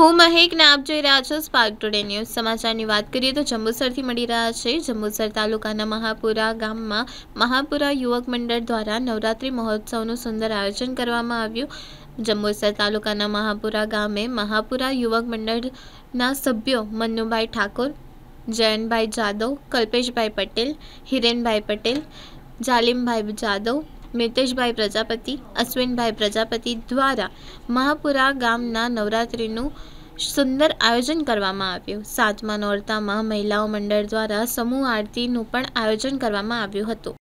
હું મહેક ને આપ જોઈ રહ્યા છો સ્પાર્ક ટુડે ન્યૂઝ સમાચારની વાત કરીએ તો જંબુસરથી મળી રહ્યા છે જંબુસર તાલુકાના મહાપુરા ગામમાં મહાપુરા યુવક મંડળ દ્વારા નવરાત્રી મહોત્સવનું સુંદર આયોજન કરવામાં આવ્યું જંબુસર તાલુકાના મહાપુરા ગામે મહાપુરા યુવક મંડળના સભ્યો મન્નુભાઈ ઠાકોર જયંતભાઈ જાદવ કલ્પેશભાઈ પટેલ હિરેનભાઈ પટેલ જાલિમભાઈ જાદવ મિતેશભાઈ પ્રજાપતિ અશ્વિનભાઈ પ્રજાપતિ દ્વારા મહાપુરા ગામના નવરાત્રિનું સુંદર આયોજન કરવામાં આવ્યું સાતમા નોરતામાં મહિલાઓ મંડળ દ્વારા સમૂહ આરતીનું પણ આયોજન કરવામાં આવ્યું હતું